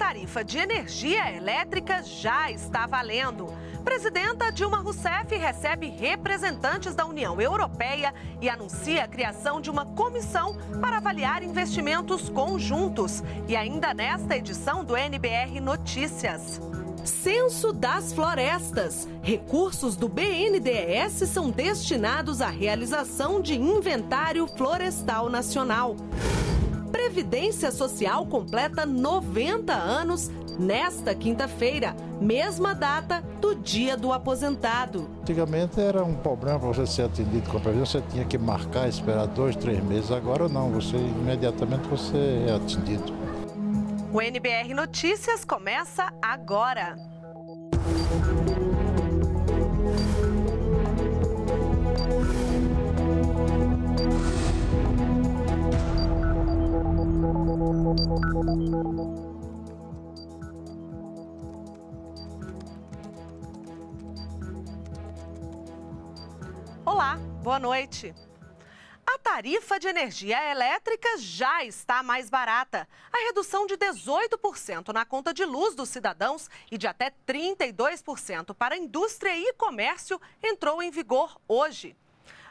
tarifa de energia elétrica já está valendo. Presidenta Dilma Rousseff recebe representantes da União Europeia e anuncia a criação de uma comissão para avaliar investimentos conjuntos. E ainda nesta edição do NBR Notícias. Censo das florestas. Recursos do BNDES são destinados à realização de inventário florestal nacional. Previdência Social completa 90 anos nesta quinta-feira, mesma data do Dia do Aposentado. Antigamente era um problema para você ser atendido com a Previdência, você tinha que marcar, esperar dois, três meses. Agora não, você imediatamente você é atendido. O NBR Notícias começa agora. Olá, boa noite. A tarifa de energia elétrica já está mais barata. A redução de 18% na conta de luz dos cidadãos e de até 32% para indústria e comércio entrou em vigor hoje.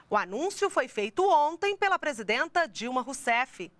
O anúncio foi feito ontem pela presidenta Dilma Rousseff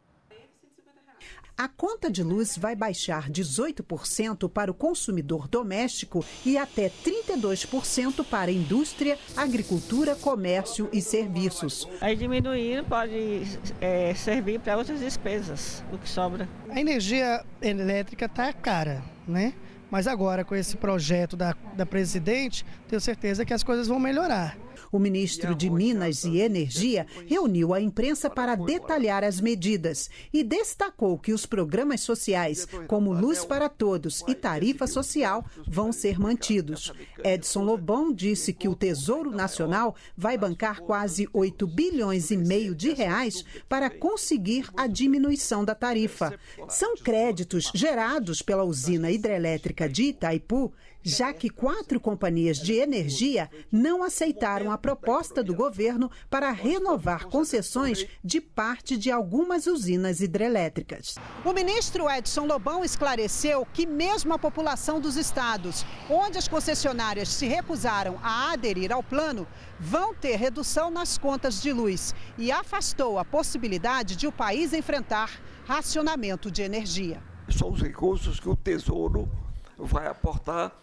a conta de luz vai baixar 18% para o consumidor doméstico e até 32% para a indústria, agricultura, comércio e serviços. Aí diminuindo pode é, servir para outras despesas, o que sobra. A energia elétrica está cara, né? Mas agora, com esse projeto da, da presidente, tenho certeza que as coisas vão melhorar. O ministro de Minas e Energia reuniu a imprensa para detalhar as medidas e destacou que os programas sociais, como Luz para Todos e Tarifa Social, vão ser mantidos. Edson Lobão disse que o Tesouro Nacional vai bancar quase 8 bilhões e meio de reais para conseguir a diminuição da tarifa. São créditos gerados pela usina hidrelétrica de Itaipu já que quatro companhias de energia não aceitaram a proposta do governo para renovar concessões de parte de algumas usinas hidrelétricas. O ministro Edson Lobão esclareceu que, mesmo a população dos estados onde as concessionárias se recusaram a aderir ao plano, vão ter redução nas contas de luz e afastou a possibilidade de o país enfrentar racionamento de energia. São os recursos que o Tesouro vai aportar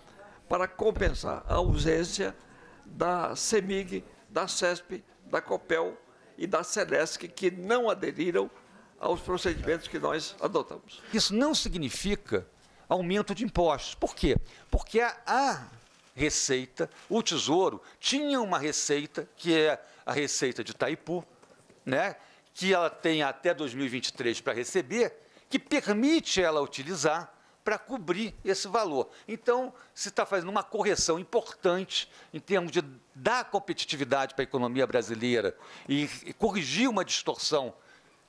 para compensar a ausência da CEMIG, da CESP, da COPEL e da SEDESC, que não aderiram aos procedimentos que nós adotamos. Isso não significa aumento de impostos. Por quê? Porque a, a Receita, o Tesouro, tinha uma receita, que é a receita de Itaipu, né? que ela tem até 2023 para receber, que permite ela utilizar para cobrir esse valor. Então, se está fazendo uma correção importante em termos de dar competitividade para a economia brasileira e, corrigir uma distorção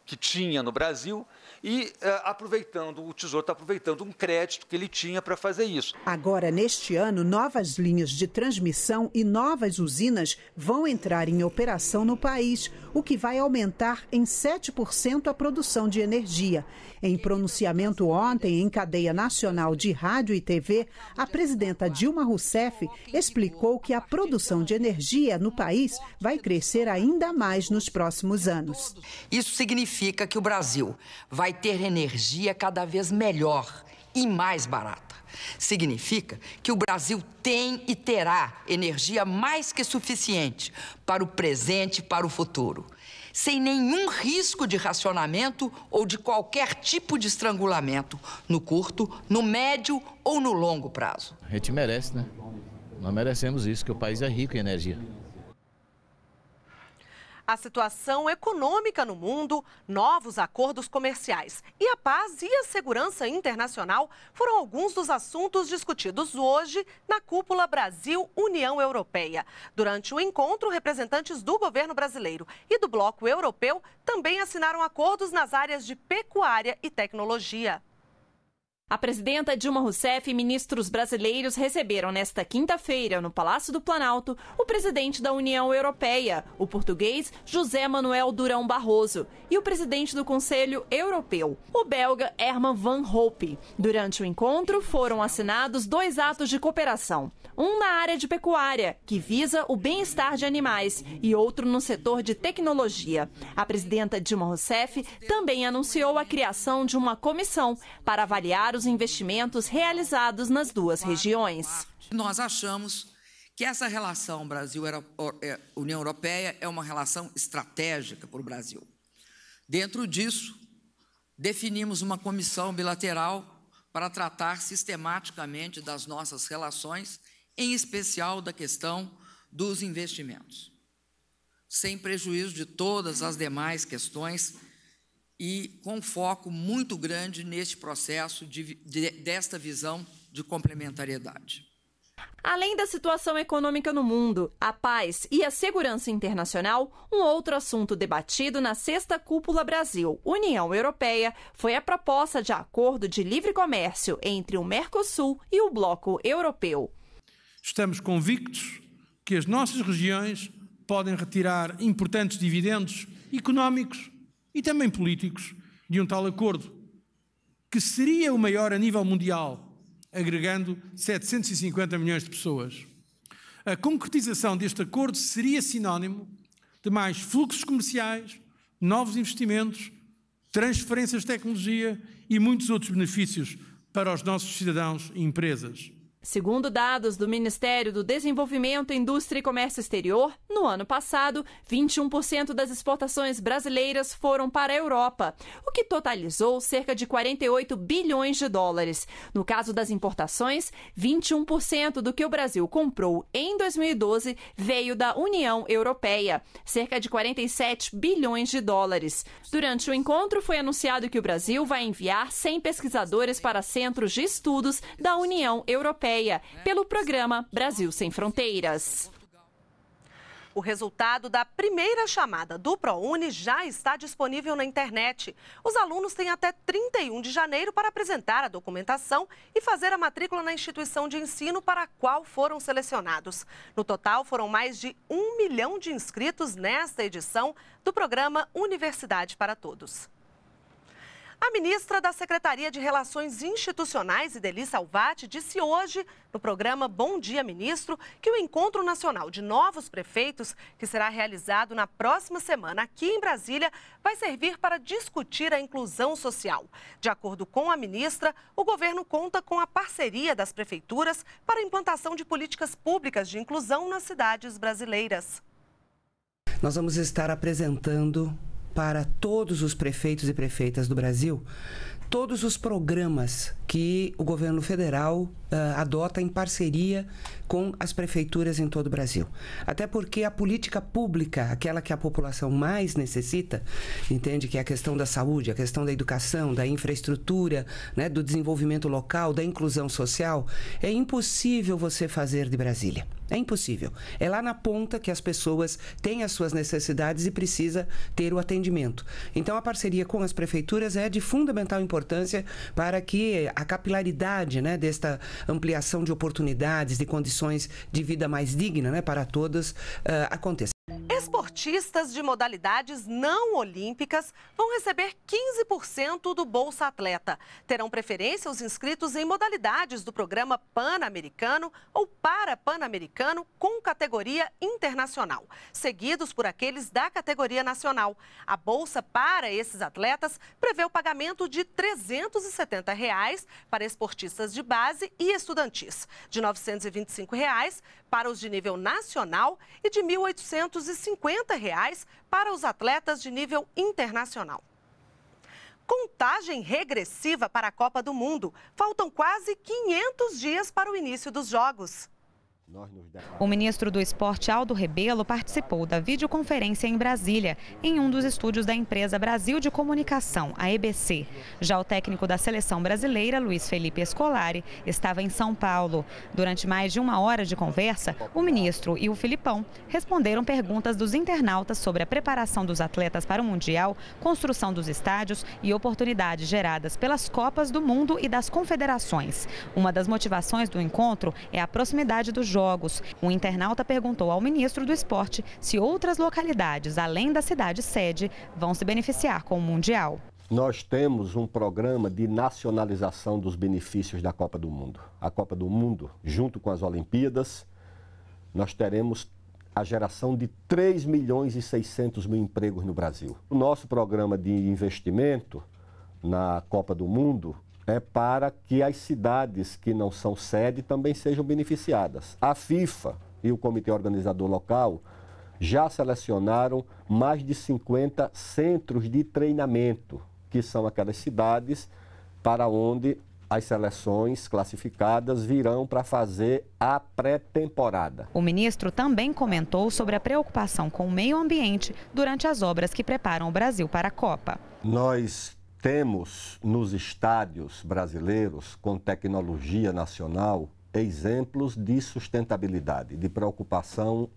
que tinha no Brasil e eh, aproveitando, o Tesouro está aproveitando um crédito que ele tinha para fazer isso. Agora, neste ano, novas linhas de transmissão e novas usinas vão entrar em operação no país o que vai aumentar em 7% a produção de energia. Em pronunciamento ontem em cadeia nacional de rádio e TV, a presidenta Dilma Rousseff explicou que a produção de energia no país vai crescer ainda mais nos próximos anos. Isso significa que o Brasil vai ter energia cada vez melhor e mais barata. Significa que o Brasil tem e terá energia mais que suficiente para o presente e para o futuro sem nenhum risco de racionamento ou de qualquer tipo de estrangulamento, no curto, no médio ou no longo prazo. A gente merece, né? Nós merecemos isso, que o país é rico em energia a situação econômica no mundo, novos acordos comerciais e a paz e a segurança internacional foram alguns dos assuntos discutidos hoje na cúpula Brasil-União Europeia. Durante o encontro, representantes do governo brasileiro e do bloco europeu também assinaram acordos nas áreas de pecuária e tecnologia. A presidenta Dilma Rousseff e ministros brasileiros receberam nesta quinta-feira, no Palácio do Planalto, o presidente da União Europeia, o português José Manuel Durão Barroso, e o presidente do Conselho Europeu, o belga Herman Van Rompuy. Durante o encontro, foram assinados dois atos de cooperação: um na área de pecuária, que visa o bem-estar de animais, e outro no setor de tecnologia. A presidenta Dilma Rousseff também anunciou a criação de uma comissão para avaliar os investimentos realizados nas duas regiões. Nós achamos que essa relação Brasil-União é, Europeia é uma relação estratégica para o Brasil. Dentro disso, definimos uma comissão bilateral para tratar sistematicamente das nossas relações, em especial da questão dos investimentos, sem prejuízo de todas as demais questões e com foco muito grande neste processo de, de, desta visão de complementariedade. Além da situação econômica no mundo, a paz e a segurança internacional, um outro assunto debatido na sexta cúpula Brasil-União Europeia foi a proposta de acordo de livre comércio entre o Mercosul e o Bloco Europeu. Estamos convictos que as nossas regiões podem retirar importantes dividendos económicos e também políticos de um tal acordo, que seria o maior a nível mundial, agregando 750 milhões de pessoas. A concretização deste acordo seria sinónimo de mais fluxos comerciais, novos investimentos, transferências de tecnologia e muitos outros benefícios para os nossos cidadãos e empresas. Segundo dados do Ministério do Desenvolvimento, Indústria e Comércio Exterior, no ano passado, 21% das exportações brasileiras foram para a Europa, o que totalizou cerca de 48 bilhões de dólares. No caso das importações, 21% do que o Brasil comprou em 2012 veio da União Europeia, cerca de 47 bilhões de dólares. Durante o encontro, foi anunciado que o Brasil vai enviar 100 pesquisadores para centros de estudos da União Europeia Europeia, pelo programa Brasil Sem Fronteiras. O resultado da primeira chamada do ProUni já está disponível na internet. Os alunos têm até 31 de janeiro para apresentar a documentação e fazer a matrícula na instituição de ensino para a qual foram selecionados. No total, foram mais de um milhão de inscritos nesta edição do programa Universidade para Todos. A ministra da Secretaria de Relações Institucionais, Ideli Salvati, disse hoje, no programa Bom Dia Ministro, que o Encontro Nacional de Novos Prefeitos, que será realizado na próxima semana aqui em Brasília, vai servir para discutir a inclusão social. De acordo com a ministra, o governo conta com a parceria das prefeituras para a implantação de políticas públicas de inclusão nas cidades brasileiras. Nós vamos estar apresentando para todos os prefeitos e prefeitas do Brasil todos os programas que o governo federal uh, adota em parceria com as prefeituras em todo o Brasil. Até porque a política pública, aquela que a população mais necessita, entende que é a questão da saúde, a questão da educação, da infraestrutura, né, do desenvolvimento local, da inclusão social, é impossível você fazer de Brasília. É impossível. É lá na ponta que as pessoas têm as suas necessidades e precisa ter o atendimento. Então a parceria com as prefeituras é de fundamental importância para que a capilaridade né, desta ampliação de oportunidades, de condições de vida mais digna né, para todas uh, aconteça. Esportistas de modalidades não olímpicas vão receber 15% do Bolsa Atleta. Terão preferência os inscritos em modalidades do programa Pan-Americano ou Para-Pan-Americano com categoria internacional, seguidos por aqueles da categoria nacional. A Bolsa para esses atletas prevê o pagamento de R$ 370 reais para esportistas de base e estudantis, de R$ 925 reais para os de nível nacional e de R$ 1.800 250 reais para os atletas de nível internacional. Contagem regressiva para a Copa do Mundo. Faltam quase 500 dias para o início dos Jogos. O ministro do Esporte, Aldo Rebelo, participou da videoconferência em Brasília, em um dos estúdios da empresa Brasil de Comunicação, a EBC. Já o técnico da seleção brasileira, Luiz Felipe Escolari, estava em São Paulo. Durante mais de uma hora de conversa, o ministro e o Filipão responderam perguntas dos internautas sobre a preparação dos atletas para o Mundial, construção dos estádios e oportunidades geradas pelas Copas do Mundo e das Confederações. Uma das motivações do encontro é a proximidade dos jogos jogos. Um internauta perguntou ao ministro do Esporte se outras localidades, além da cidade sede, vão se beneficiar com o Mundial. Nós temos um programa de nacionalização dos benefícios da Copa do Mundo. A Copa do Mundo, junto com as Olimpíadas, nós teremos a geração de 3 milhões e 600 mil empregos no Brasil. O nosso programa de investimento na Copa do Mundo é para que as cidades que não são sede também sejam beneficiadas. A FIFA e o comitê organizador local já selecionaram mais de 50 centros de treinamento, que são aquelas cidades para onde as seleções classificadas virão para fazer a pré-temporada. O ministro também comentou sobre a preocupação com o meio ambiente durante as obras que preparam o Brasil para a Copa. Nós temos nos estádios brasileiros, com tecnologia nacional, exemplos de sustentabilidade, de preocupação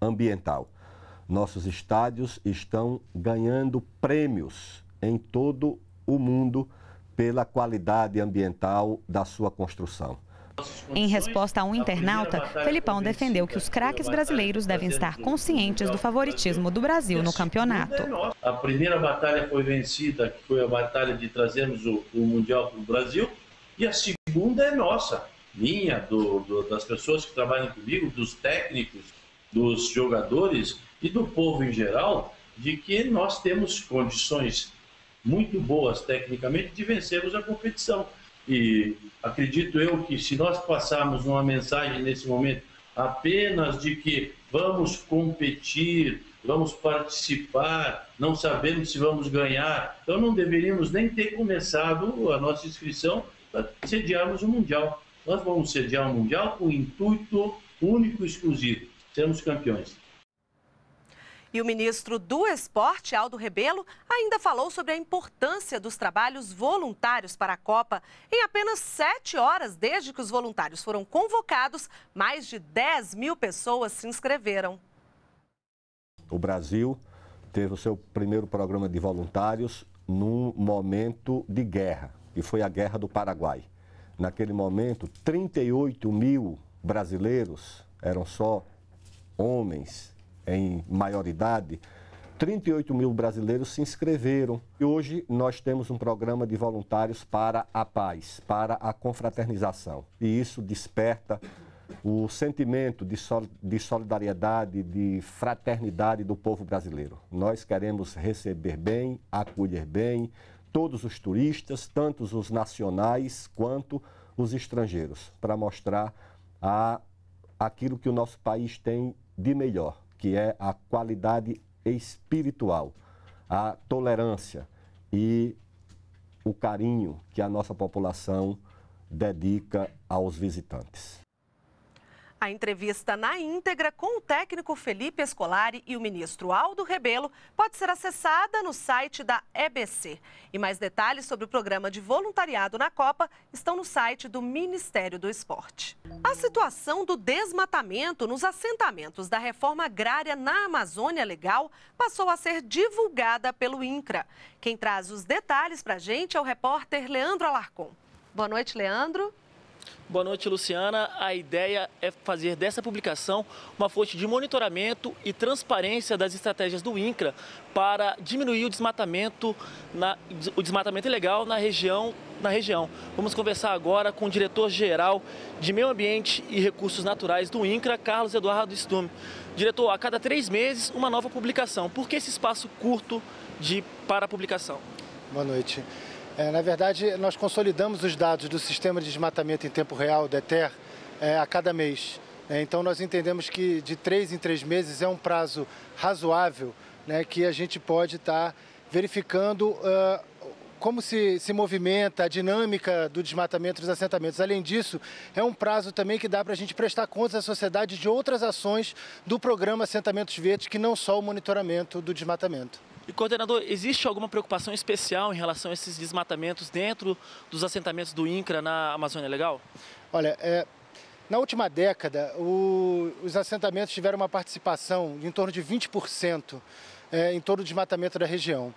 ambiental. Nossos estádios estão ganhando prêmios em todo o mundo pela qualidade ambiental da sua construção. Em resposta a um internauta, Felipão defendeu que os craques brasileiros devem estar conscientes do favoritismo do Brasil no campeonato. A primeira batalha foi vencida, que foi a batalha de trazermos o, o Mundial para o Brasil, e a segunda é nossa, minha, do, do, das pessoas que trabalham comigo, dos técnicos, dos jogadores e do povo em geral, de que nós temos condições muito boas tecnicamente de vencermos a competição. E acredito eu que se nós passarmos uma mensagem nesse momento apenas de que vamos competir, vamos participar, não sabemos se vamos ganhar, então não deveríamos nem ter começado a nossa inscrição para sediarmos o Mundial. Nós vamos sediar o Mundial com o intuito único e exclusivo, sermos campeões. E o ministro do Esporte, Aldo Rebelo, ainda falou sobre a importância dos trabalhos voluntários para a Copa. Em apenas sete horas desde que os voluntários foram convocados, mais de 10 mil pessoas se inscreveram. O Brasil teve o seu primeiro programa de voluntários num momento de guerra, que foi a Guerra do Paraguai. Naquele momento, 38 mil brasileiros eram só homens em maioridade, 38 mil brasileiros se inscreveram. E hoje nós temos um programa de voluntários para a paz, para a confraternização. E isso desperta o sentimento de, solidariedade, de fraternidade do povo brasileiro. Nós queremos receber bem, acolher bem todos os turistas, tanto os nacionais quanto os estrangeiros, para mostrar a, aquilo que o nosso país tem de melhor, que é a qualidade espiritual, a tolerância e o carinho que a nossa população dedica aos visitantes. A entrevista na íntegra com o técnico Felipe Escolari e o ministro Aldo Rebelo pode ser acessada no site da EBC. E mais detalhes sobre o programa de voluntariado na Copa estão no site do Ministério do Esporte. A situação do desmatamento nos assentamentos da reforma agrária na Amazônia Legal passou a ser divulgada pelo INCRA. Quem traz os detalhes para a gente é o repórter Leandro Alarcon. Boa noite, Leandro. Boa noite, Luciana. A ideia é fazer dessa publicação uma fonte de monitoramento e transparência das estratégias do INCRA para diminuir o desmatamento, na, o desmatamento ilegal na região, na região. Vamos conversar agora com o diretor-geral de Meio Ambiente e Recursos Naturais do INCRA, Carlos Eduardo Stume. Diretor, a cada três meses, uma nova publicação. Por que esse espaço curto de, para a publicação? Boa noite. É, na verdade, nós consolidamos os dados do Sistema de Desmatamento em Tempo Real, DETER, é, a cada mês. É, então, nós entendemos que de três em três meses é um prazo razoável né, que a gente pode estar tá verificando uh, como se, se movimenta a dinâmica do desmatamento dos assentamentos. Além disso, é um prazo também que dá para a gente prestar contas à sociedade de outras ações do programa Assentamentos Verdes, que não só o monitoramento do desmatamento. E, coordenador, existe alguma preocupação especial em relação a esses desmatamentos dentro dos assentamentos do INCRA na Amazônia Legal? Olha, é, na última década, o, os assentamentos tiveram uma participação de em torno de 20% é, em todo o desmatamento da região.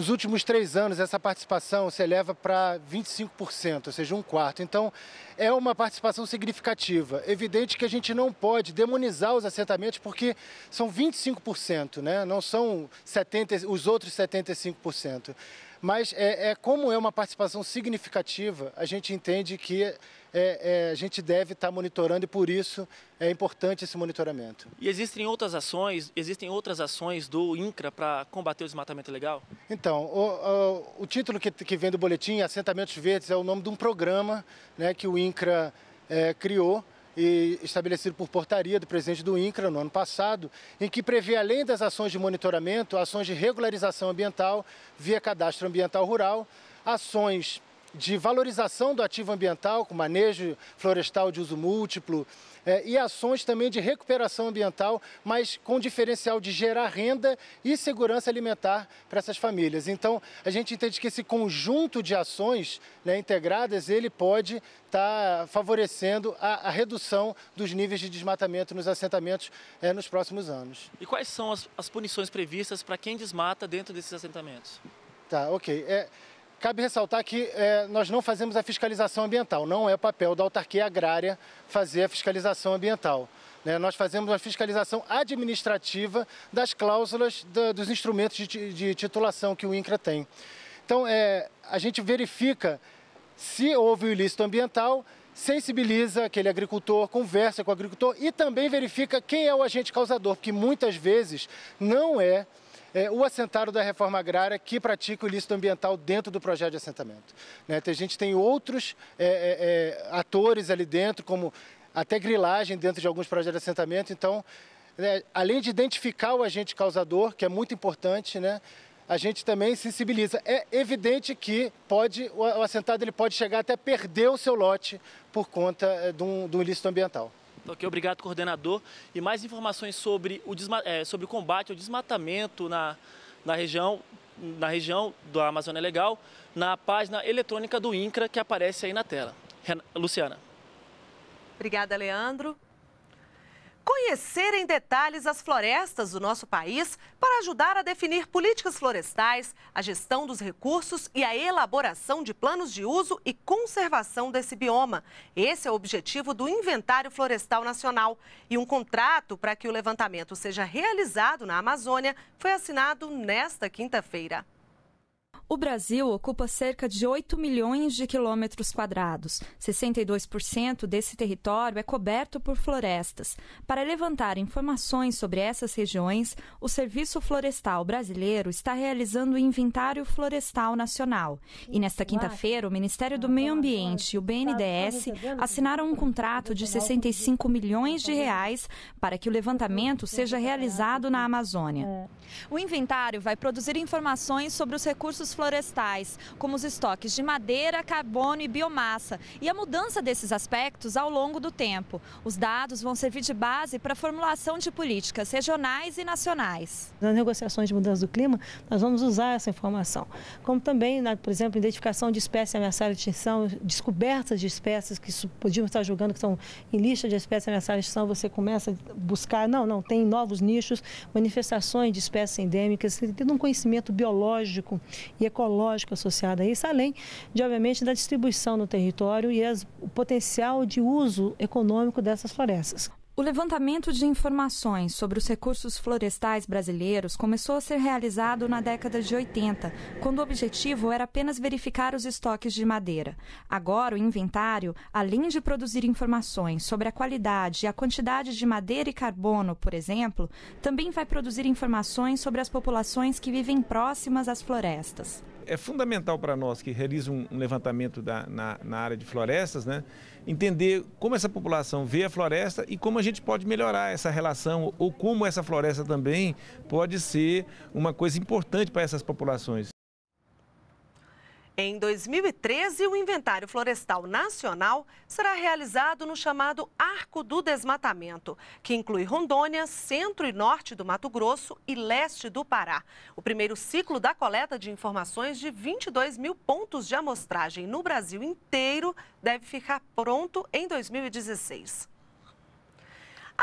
Nos últimos três anos, essa participação se eleva para 25%, ou seja, um quarto. Então, é uma participação significativa. Evidente que a gente não pode demonizar os assentamentos, porque são 25%, né? não são 70, os outros 75%. Mas, é, é como é uma participação significativa, a gente entende que é, é, a gente deve estar tá monitorando e por isso é importante esse monitoramento. E existem outras ações, existem outras ações do INCRA para combater o desmatamento legal? Então, o, o, o título que, que, vem do boletim, Assentamentos Verdes, é o nome de um programa né, que o INCRA é, criou e estabelecido por portaria do presidente do INCRA no ano passado, em que prevê, além das ações de monitoramento, ações de regularização ambiental via cadastro ambiental rural, ações de valorização do ativo ambiental, com manejo florestal de uso múltiplo, é, e ações também de recuperação ambiental, mas com diferencial de gerar renda e segurança alimentar para essas famílias. Então, a gente entende que esse conjunto de ações né, integradas, ele pode estar tá favorecendo a, a, redução dos níveis de desmatamento nos assentamentos é, nos próximos anos. E quais são as, as punições previstas para quem desmata dentro desses assentamentos? Tá, ok. É, Cabe ressaltar que é, nós não fazemos a fiscalização ambiental, não é papel da autarquia agrária fazer a fiscalização ambiental. Né? Nós fazemos a fiscalização administrativa das cláusulas da, dos instrumentos de, de, titulação que o INCRA tem. Então, é, a gente verifica se houve o ilícito ambiental, sensibiliza aquele agricultor, conversa com o agricultor e também verifica quem é o agente causador, porque muitas vezes não é é, o assentado da reforma agrária que pratica o ilícito ambiental dentro do projeto de assentamento. Né? A gente tem outros é, é, é, atores ali dentro, como até grilagem dentro de alguns projetos de assentamento. Então, né, além de identificar o agente causador, que é muito importante, né? a gente também sensibiliza. É evidente que pode, o assentado ele pode chegar até perder o seu lote por conta é, de um, de um ilícito ambiental. Ok, obrigado, coordenador. E mais informações sobre o, é, sobre o combate ao desmatamento na, na região na região da Amazônia Legal, na página eletrônica do INCRA, que aparece aí na tela. Luciana. Obrigada, Leandro conhecer em detalhes as florestas do nosso país para ajudar a definir políticas florestais, a gestão dos recursos e a elaboração de planos de uso e conservação desse bioma. Esse é o objetivo do Inventário Florestal Nacional. E um contrato para que o levantamento seja realizado na Amazônia foi assinado nesta quinta-feira. O Brasil ocupa cerca de 8 milhões de quilômetros quadrados. 62% desse território é coberto por florestas. Para levantar informações sobre essas regiões, o Serviço Florestal Brasileiro está realizando o Inventário Florestal Nacional. E nesta quinta-feira, o Ministério do Meio Ambiente e o tá- tá BNDES assinaram um contrato de 65 milhões de né? reais para que o levantamento seja realizado na né? Amazônia. É. O inventário vai produzir informações sobre os recursos florestais, como os estoques de madeira, carbono e biomassa, e a mudança desses aspectos ao longo do tempo. Os dados vão servir de base para a formulação de políticas regionais e nacionais. Nas negociações de mudança do clima, nós vamos usar essa informação, como também, né, por exemplo, identificação de espécies ameaçadas de extinção, descobertas de espécies que podíamos estar julgando que estão em lista de espécies ameaçadas de extinção, você começa a buscar, não, não, tem novos nichos, manifestações de espécies endêmicas, tendo um conhecimento biológico e ecológico associado a isso, além de, obviamente, da distribuição no território e as, o potencial de uso econômico dessas florestas. O levantamento de informações sobre os recursos florestais brasileiros começou a ser realizado na década de 80, quando o objetivo era apenas verificar os estoques de madeira. Agora, o inventário, além de produzir informações sobre a qualidade e a quantidade de madeira e carbono, por exemplo, também vai produzir informações sobre as populações que vivem próximas às florestas. É fundamental para nós que realizam um levantamento da, na, na, área de florestas, né, entender como essa população vê a floresta e como a gente pode melhorar essa relação ou como essa floresta também pode ser uma coisa importante para essas populações. Em 2013, o Inventário Florestal Nacional será realizado no chamado Arco do Desmatamento, que inclui Rondônia, centro e norte do Mato Grosso e leste do Pará. O primeiro ciclo da coleta de informações de 22 mil pontos de amostragem no Brasil inteiro deve ficar pronto em 2016.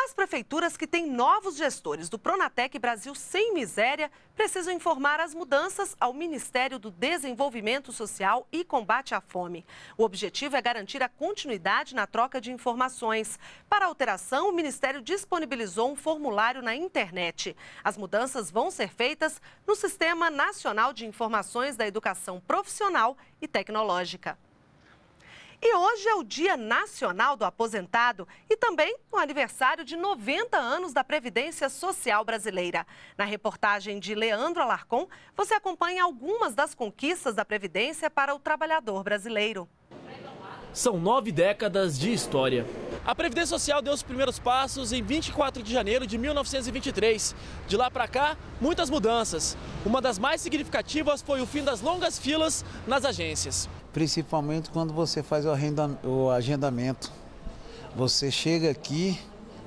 As prefeituras que têm novos gestores do Pronatec Brasil Sem Miséria precisam informar as mudanças ao Ministério do Desenvolvimento Social e Combate à Fome. O objetivo é garantir a continuidade na troca de informações. Para a alteração, o Ministério disponibilizou um formulário na internet. As mudanças vão ser feitas no Sistema Nacional de Informações da Educação Profissional e Tecnológica. E hoje é o Dia Nacional do Aposentado e também o aniversário de 90 anos da Previdência Social Brasileira. Na reportagem de Leandro Alarcon, você acompanha algumas das conquistas da Previdência para o trabalhador brasileiro. São nove décadas de história. A Previdência Social deu os primeiros passos em 24 de janeiro de 1923. De lá para cá, muitas mudanças. Uma das mais significativas foi o fim das longas filas nas agências principalmente quando você faz o, agendamento. Você chega aqui,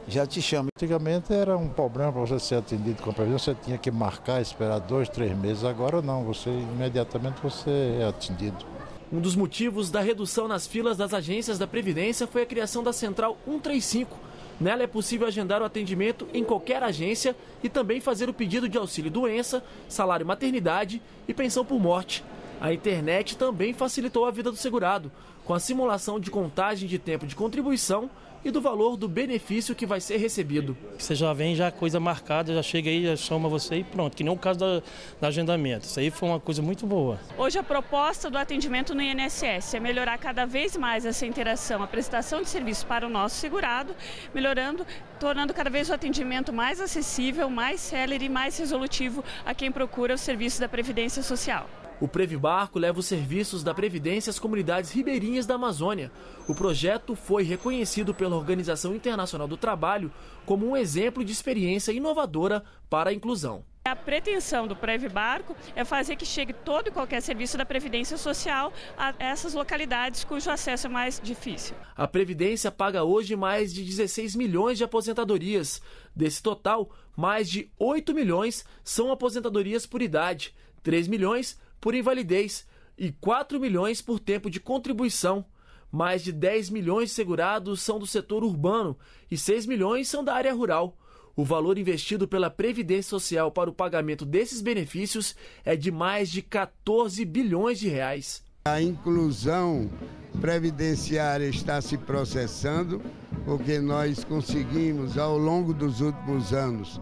já te chama. Antigamente era um problema para você ser atendido com previsão, você tinha que marcar, esperar dois, três meses. Agora não, você imediatamente você é atendido. Um dos motivos da redução nas filas das agências da Previdência foi a criação da Central 135. Nela é possível agendar o atendimento em qualquer agência e também fazer o pedido de auxílio doença, salário maternidade e pensão por morte. A internet também facilitou a vida do segurado, com a simulação de contagem de tempo de contribuição e do valor do benefício que vai ser recebido. Você já vem, já coisa marcada, já chega aí, já chama você e pronto, que nem o caso do, do agendamento. Isso aí foi uma coisa muito boa. Hoje a proposta do atendimento no INSS é melhorar cada vez mais essa interação, a prestação de serviço para o nosso segurado, melhorando, tornando cada vez o atendimento mais acessível, mais célere e mais resolutivo a quem procura o serviço da Previdência Social. O Previbarco leva os serviços da Previdência às comunidades ribeirinhas da Amazônia. O projeto foi reconhecido pela Organização Internacional do Trabalho como um exemplo de experiência inovadora para a inclusão. A pretensão do Previbarco é fazer que chegue todo e qualquer serviço da Previdência Social a essas localidades cujo acesso é mais difícil. A Previdência paga hoje mais de 16 milhões de aposentadorias. Desse total, mais de 8 milhões são aposentadorias por idade, 3 milhões por invalidez e 4 milhões por tempo de contribuição. Mais de 10 milhões segurados são do setor urbano e 6 milhões são da área rural. O valor investido pela Previdência Social para o pagamento desses benefícios é de mais de 14 bilhões de reais. A inclusão previdenciária está se processando, porque nós conseguimos, ao longo dos últimos anos,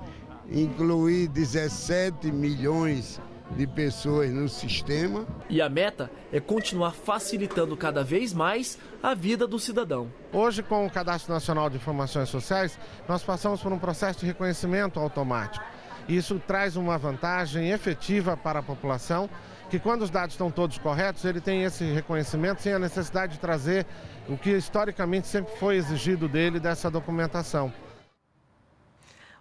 incluir 17 milhões de pessoas no sistema. E a meta é continuar facilitando cada vez mais a vida do cidadão. Hoje, com o Cadastro Nacional de Informações Sociais, nós passamos por um processo de reconhecimento automático. Isso traz uma vantagem efetiva para a população, que quando os dados estão todos corretos, ele tem esse reconhecimento sem a necessidade de trazer o que historicamente sempre foi exigido dele dessa documentação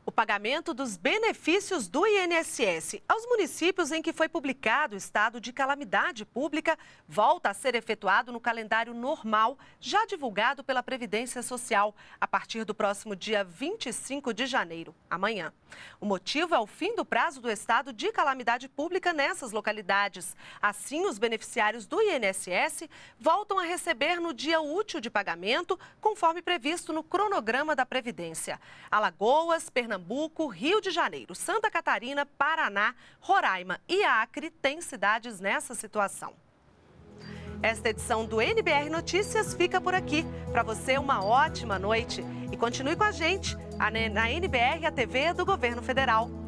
o pagamento dos benefícios do INSS aos municípios em que foi publicado o estado de calamidade pública volta a ser efetuado no calendário normal, já divulgado pela Previdência Social, a partir do próximo dia 25 de janeiro, amanhã. O motivo é o fim do prazo do estado de calamidade pública nessas localidades. Assim, os beneficiários do INSS voltam a receber no dia útil de pagamento, conforme previsto no cronograma da Previdência. Alagoas, Pernambuco, Pernambuco, Rio de Janeiro, Santa Catarina, Paraná, Roraima e Acre têm cidades nessa situação. Esta edição do NBR Notícias fica por aqui. Para você, uma ótima noite e continue com a gente na NBR, a TV do Governo Federal.